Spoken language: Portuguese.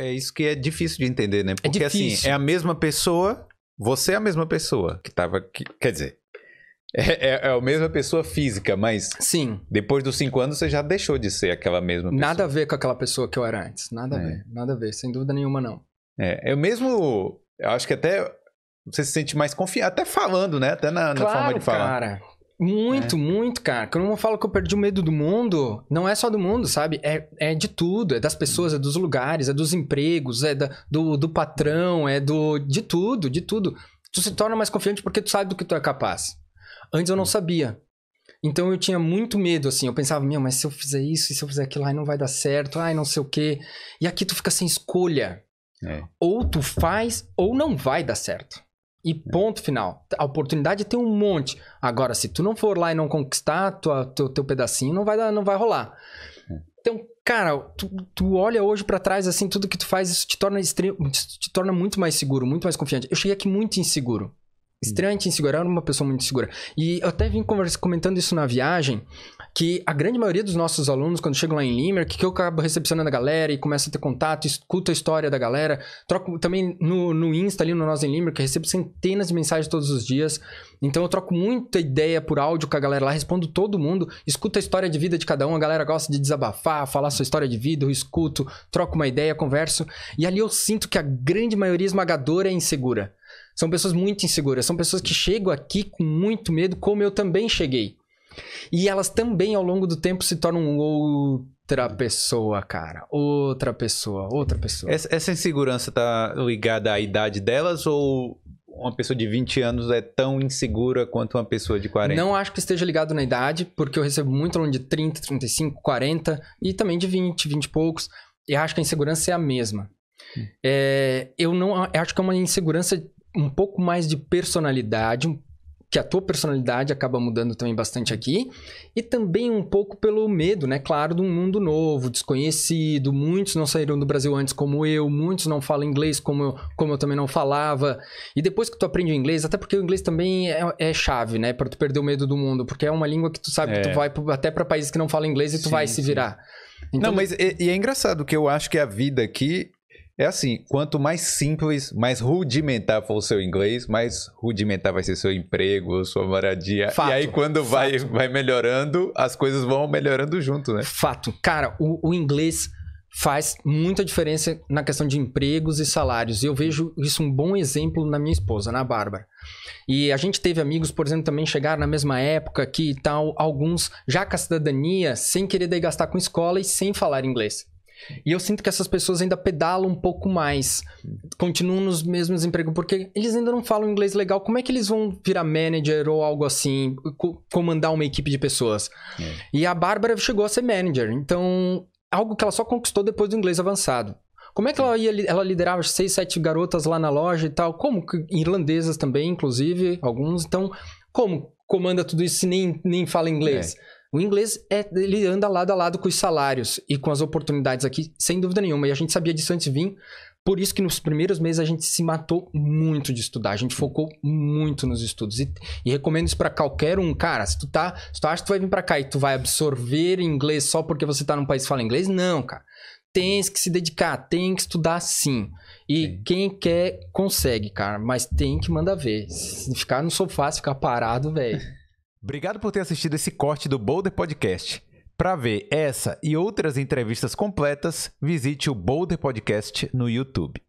é isso que é difícil de entender, né? É Porque é assim, é a mesma pessoa, você é a mesma pessoa que tava. aqui. quer dizer, é, é, é, a mesma pessoa física, mas. Sim. Depois dos cinco anos, você já deixou de ser aquela mesma pessoa. Nada a ver com aquela pessoa que eu era antes. Nada é. a ver. Nada a ver, sem dúvida nenhuma, não. É, eu mesmo. Eu acho que até. Você se sente mais confiante, até falando, né? Até na, na forma de falar. Cara, muito, é. muito, cara. Quando eu falo que eu perdi o medo do mundo, não é só do mundo, sabe? É, é de tudo. É das pessoas, é dos lugares, é dos empregos, é da, do, do patrão, é do de tudo, de tudo. Tu se torna mais confiante porque tu sabe do que tu é capaz. Antes eu não sabia. Então eu tinha muito medo, assim. Eu pensava, meu, mas se eu fizer isso e se eu fizer aquilo, ai, não vai dar certo, ai, não sei o quê. E aqui tu fica sem escolha. É. Ou tu faz ou não vai dar certo. E é. ponto final. A oportunidade tem um monte. Agora, se tu não for lá e não conquistar tua, teu, teu pedacinho, não vai, dar, não vai rolar. É. Então, cara, tu, tu olha hoje para trás, assim, tudo que tu faz, isso te torna, te torna muito mais seguro, muito mais confiante. Eu cheguei aqui muito inseguro. Estranho insegura, era uma pessoa muito segura. E eu até vim comentando isso na viagem, que a grande maioria dos nossos alunos, quando chegam lá em Limerick, que eu acabo recepcionando a galera e começo a ter contato, escuto a história da galera, troco também no, no Insta ali no Nós em Limerick, recebo centenas de mensagens todos os dias. Então eu troco muita ideia por áudio com a galera lá, respondo todo mundo, escuto a história de vida de cada um, a galera gosta de desabafar, falar sua história de vida, eu escuto, troco uma ideia, converso. E ali eu sinto que a grande maioria esmagadora é insegura. São pessoas muito inseguras, são pessoas que chegam aqui com muito medo, como eu também cheguei. E elas também, ao longo do tempo, se tornam outra pessoa, cara. Outra pessoa, outra pessoa. Essa, essa insegurança tá ligada à idade delas ou uma pessoa de 20 anos é tão insegura quanto uma pessoa de 40? Não acho que esteja ligado na idade, porque eu recebo muito aluno de 30, 35, 40 e também de 20, 20 e poucos. E acho que a insegurança é a mesma. Hum. É, eu não eu acho que é uma insegurança um pouco mais de personalidade, que a tua personalidade acaba mudando também bastante aqui, e também um pouco pelo medo, né? Claro, de um mundo novo, desconhecido, muitos não saíram do Brasil antes como eu, muitos não falam inglês como eu, como eu também não falava. E depois que tu aprende o inglês, até porque o inglês também é, é chave, né? Para tu perder o medo do mundo, porque é uma língua que tu sabe é. que tu é. vai até para países que não falam inglês e tu sim, vai se virar. Então... Não, mas e, e é engraçado que eu acho que a vida aqui é assim, quanto mais simples, mais rudimentar for o seu inglês, mais rudimentar vai ser seu emprego, sua moradia. Fato, e aí quando vai, vai melhorando, as coisas vão melhorando junto, né? Fato. Cara, o, o inglês faz muita diferença na questão de empregos e salários. E eu vejo isso um bom exemplo na minha esposa, na Bárbara. E a gente teve amigos, por exemplo, também chegaram na mesma época que tal, alguns já com a cidadania, sem querer gastar com escola e sem falar inglês. E eu sinto que essas pessoas ainda pedalam um pouco mais, continuam nos mesmos empregos, porque eles ainda não falam inglês legal. Como é que eles vão virar manager ou algo assim, comandar uma equipe de pessoas? É. E a Bárbara chegou a ser manager, então algo que ela só conquistou depois do inglês avançado. Como é que ela ia, ela liderava seis, sete garotas lá na loja e tal, como irlandesas também, inclusive, alguns. Então, como comanda tudo isso se nem, nem fala inglês? É. O inglês é, ele anda lado a lado com os salários e com as oportunidades aqui, sem dúvida nenhuma. E a gente sabia disso antes de vir. Por isso que nos primeiros meses a gente se matou muito de estudar, a gente focou muito nos estudos. E, e recomendo isso para qualquer um, cara. Se tu tá, se tu acha que tu vai vir para cá e tu vai absorver inglês só porque você tá num país que fala inglês, não, cara. Tens que se dedicar, tem que estudar sim. E sim. quem quer consegue, cara, mas tem que mandar ver. Se ficar no sofá, se ficar parado, velho. Obrigado por ter assistido esse corte do Boulder Podcast. Para ver essa e outras entrevistas completas, visite o Boulder Podcast no YouTube.